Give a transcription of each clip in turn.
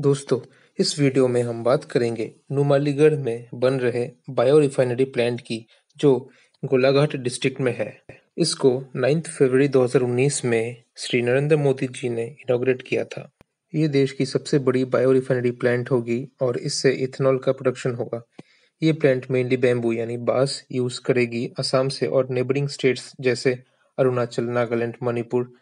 दोस्तों इस वीडियो में हम बात करेंगे नुमालीगढ़ में बन रहे बायो रिफाइनरी प्लांट की जो गोलाघाट डिस्ट्रिक्ट में है इसको 9 फरवरी 2019 में श्री नरेंद्र मोदी जी ने इनोग्रेट किया था ये देश की सबसे बड़ी बायो रिफाइनरी प्लांट होगी और इससे इथेनॉल का प्रोडक्शन होगा ये प्लांट मेनली बैम्बू यानी बांस यूज करेगी असम से और नेबरिंग स्टेट्स जैसे अरुणाचल नागालैंड मणिपुर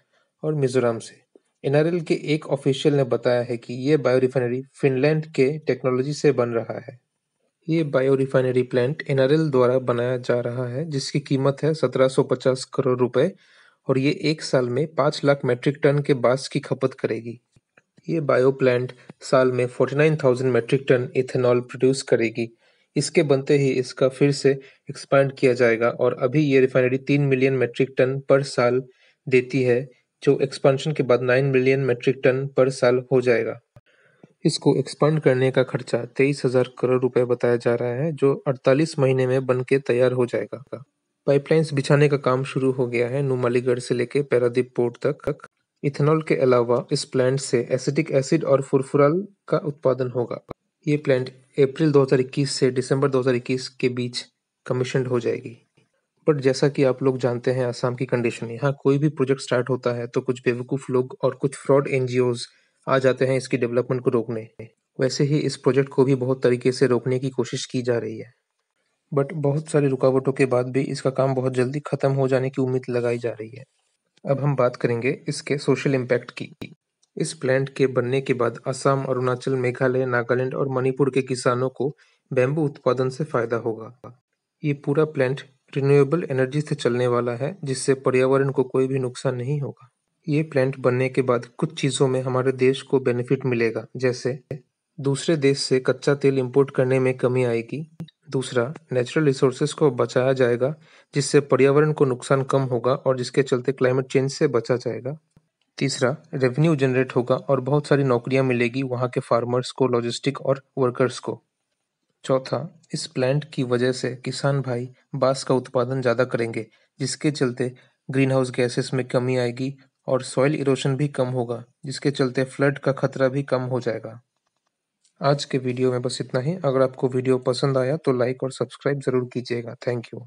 और मिजोरम से एनआरएल के एक ऑफिशियल ने बताया है कि ये बायोरिफाइनरी फिनलैंड के टेक्नोलॉजी से बन रहा है ये बायोरिफाइनरी प्लांट एनआरएल द्वारा बनाया जा रहा है जिसकी कीमत है 1750 करोड़ रुपए और ये एक साल में पाँच लाख मेट्रिक टन के बास की खपत करेगी ये बायो प्लांट साल में 49,000 मेट्रिक टन इथेनॉल प्रोड्यूस करेगी इसके बनते ही इसका फिर से एक्सपांड किया जाएगा और अभी ये रिफाइनरी तीन मिलियन मेट्रिक टन पर साल देती है जो एक्सपांशन के बाद 9 मिलियन मेट्रिक टन पर साल हो जाएगा इसको एक्सपांड करने का खर्चा तेईस हजार करोड़ रुपए बताया जा रहा है जो 48 महीने में बनके तैयार हो जाएगा पाइपलाइंस बिछाने का काम शुरू हो गया है नुमालीगढ़ से लेकर पैरादीप पोर्ट तक इथेनॉल के अलावा इस प्लांट से एसिटिक एसिड और फुरफुराल का उत्पादन होगा ये प्लांट अप्रैल 2021 से दिसंबर 2021 के बीच कमीशन हो जाएगी बट जैसा कि आप लोग जानते हैं आसाम की कंडीशन यहाँ कोई भी प्रोजेक्ट स्टार्ट होता है तो कुछ बेवकूफ़ लोग और कुछ फ्रॉड एन आ जाते हैं इसकी डेवलपमेंट को रोकने वैसे ही इस प्रोजेक्ट को भी बहुत तरीके से रोकने की कोशिश की जा रही है बट बहुत सारी रुकावटों के बाद भी इसका काम बहुत जल्दी ख़त्म हो जाने की उम्मीद लगाई जा रही है अब हम बात करेंगे इसके सोशल इम्पैक्ट की इस प्लांट के बनने के बाद असम अरुणाचल मेघालय नागालैंड और मणिपुर के किसानों को बैम्बू उत्पादन से फायदा होगा ये पूरा प्लांट रिन्यूएबल एनर्जी से चलने वाला है जिससे पर्यावरण को कोई भी नुकसान नहीं होगा ये प्लांट बनने के बाद कुछ चीज़ों में हमारे देश को बेनिफिट मिलेगा जैसे दूसरे देश से कच्चा तेल इंपोर्ट करने में कमी आएगी दूसरा नेचुरल रिसोर्सेज को बचाया जाएगा जिससे पर्यावरण को नुकसान कम होगा और जिसके चलते क्लाइमेट चेंज से बचा जाएगा तीसरा रेवेन्यू जनरेट होगा और बहुत सारी नौकरियां मिलेगी वहाँ के फार्मर्स को लॉजिस्टिक और वर्कर्स को चौथा इस प्लांट की वजह से किसान भाई बांस का उत्पादन ज़्यादा करेंगे जिसके चलते ग्रीन हाउस गैसेस में कमी आएगी और सॉइल इरोशन भी कम होगा जिसके चलते फ्लड का खतरा भी कम हो जाएगा आज के वीडियो में बस इतना ही अगर आपको वीडियो पसंद आया तो लाइक और सब्सक्राइब ज़रूर कीजिएगा थैंक यू